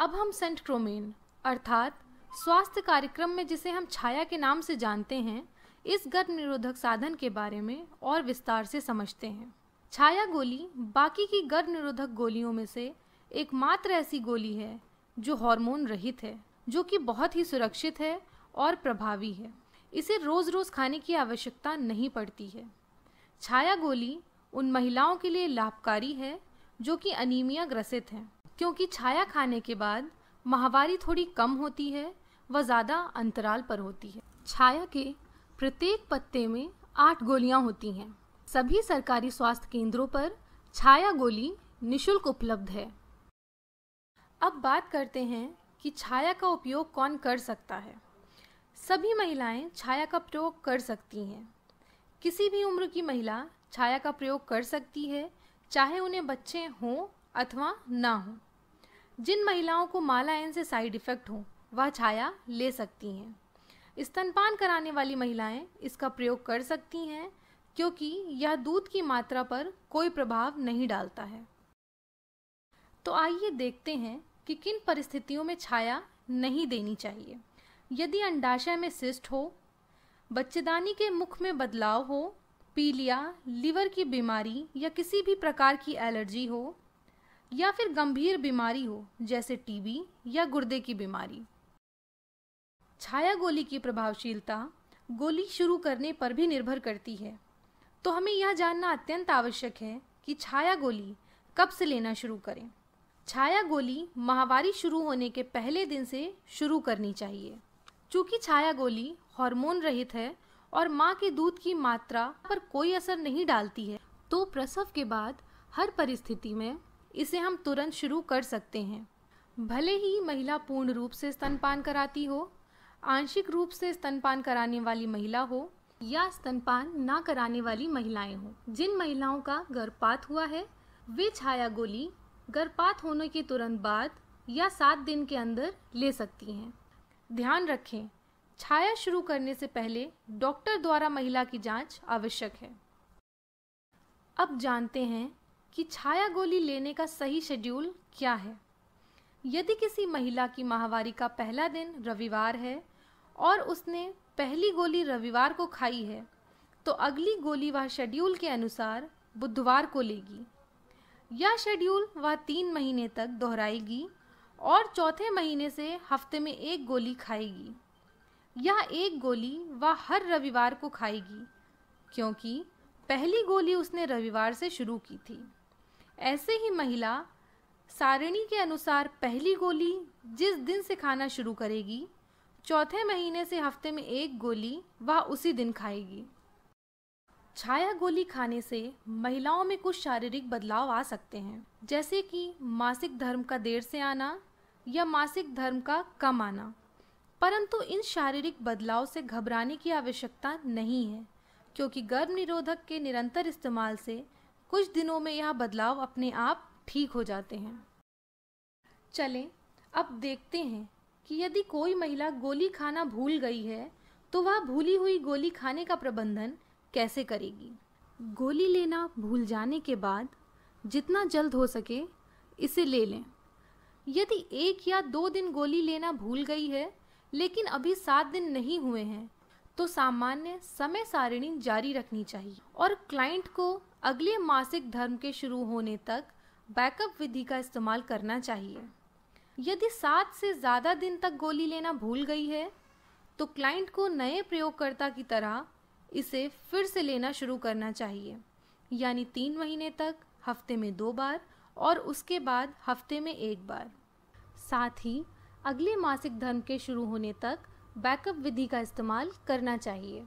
अब हम सेंट क्रोमेन अर्थात स्वास्थ्य कार्यक्रम में जिसे हम छाया के नाम से जानते हैं इस गर्भ निरोधक साधन के बारे में और विस्तार से समझते हैं छाया गोली बाकी की गर्भ निरोधक गोलियों में से एकमात्र ऐसी गोली है जो हार्मोन रहित है जो कि बहुत ही सुरक्षित है और प्रभावी है इसे रोज़ रोज़ खाने की आवश्यकता नहीं पड़ती है छाया गोली उन महिलाओं के लिए लाभकारी है जो कि अनीमिया ग्रसित हैं क्योंकि छाया खाने के बाद माहवारी थोड़ी कम होती है व ज़्यादा अंतराल पर होती है छाया के प्रत्येक पत्ते में आठ गोलियां होती हैं सभी सरकारी स्वास्थ्य केंद्रों पर छाया गोली निशुल्क उपलब्ध है अब बात करते हैं कि छाया का उपयोग कौन कर सकता है सभी महिलाएं छाया का प्रयोग कर सकती हैं किसी भी उम्र की महिला छाया का प्रयोग कर सकती है चाहे उन्हें बच्चे हों अथवा ना हों जिन महिलाओं को मालायन से साइड इफ़ेक्ट हो वह छाया ले सकती हैं स्तनपान कराने वाली महिलाएं इसका प्रयोग कर सकती हैं क्योंकि यह दूध की मात्रा पर कोई प्रभाव नहीं डालता है तो आइए देखते हैं कि किन परिस्थितियों में छाया नहीं देनी चाहिए यदि अंडाशय में सिस्ट हो बच्चेदानी के मुख में बदलाव हो पीलिया लीवर की बीमारी या किसी भी प्रकार की एलर्जी हो या फिर गंभीर बीमारी हो जैसे टीबी या गुर्दे की बीमारी छाया गोली की प्रभावशीलता गोली शुरू करने पर भी निर्भर करती है तो हमें यह जानना अत्यंत आवश्यक है कि छाया गोली कब से लेना शुरू करें छाया गोली माहवारी शुरू होने के पहले दिन से शुरू करनी चाहिए चूँकि छाया गोली हार्मोन रहित है और माँ के दूध की मात्रा पर कोई असर नहीं डालती है तो प्रसव के बाद हर परिस्थिति में इसे हम तुरंत शुरू कर सकते हैं भले ही महिला पूर्ण रूप से स्तनपान कराती हो आंशिक रूप से स्तनपान कराने वाली महिला हो या स्तनपान ना कराने वाली महिलाएं हों जिन महिलाओं का गर्भपात हुआ है वे छाया गोली गर्भपात होने के तुरंत बाद या सात दिन के अंदर ले सकती हैं ध्यान रखें छाया शुरू करने से पहले डॉक्टर द्वारा महिला की जांच आवश्यक है अब जानते हैं कि छाया गोली लेने का सही शेड्यूल क्या है यदि किसी महिला की माहवारी का पहला दिन रविवार है और उसने पहली गोली रविवार को खाई है तो अगली गोली वह शेड्यूल के अनुसार बुधवार को लेगी यह शेड्यूल वह तीन महीने तक दोहराएगी और चौथे महीने से हफ्ते में एक गोली खाएगी यह एक गोली वह हर रविवार को खाएगी क्योंकि पहली गोली उसने रविवार से शुरू की थी ऐसे ही महिला सारिणी के अनुसार पहली गोली जिस दिन से खाना शुरू करेगी चौथे महीने से हफ्ते में एक गोली वह उसी दिन खाएगी छाया गोली खाने से महिलाओं में कुछ शारीरिक बदलाव आ सकते हैं जैसे कि मासिक धर्म का देर से आना या मासिक धर्म का कम आना परंतु इन शारीरिक बदलाव से घबराने की आवश्यकता नहीं है क्योंकि गर्भ निरोधक के निरंतर इस्तेमाल से कुछ दिनों में यह बदलाव अपने आप ठीक हो जाते हैं चलें अब देखते हैं कि यदि कोई महिला गोली खाना भूल गई है तो वह भूली हुई गोली खाने का प्रबंधन कैसे करेगी गोली लेना भूल जाने के बाद जितना जल्द हो सके इसे ले लें यदि एक या दो दिन गोली लेना भूल गई है लेकिन अभी सात दिन नहीं हुए हैं तो सामान्य समय सारिणी जारी रखनी चाहिए और क्लाइंट को अगले मासिक धर्म के शुरू होने तक बैकअप विधि का इस्तेमाल करना चाहिए यदि सात से ज़्यादा दिन तक गोली लेना भूल गई है तो क्लाइंट को नए प्रयोगकर्ता की तरह इसे फिर से लेना शुरू करना चाहिए यानी तीन महीने तक हफ्ते में दो बार और उसके बाद हफ्ते में एक बार साथ ही अगले मासिक धर्म के शुरू होने तक बैकअप विधि का इस्तेमाल करना चाहिए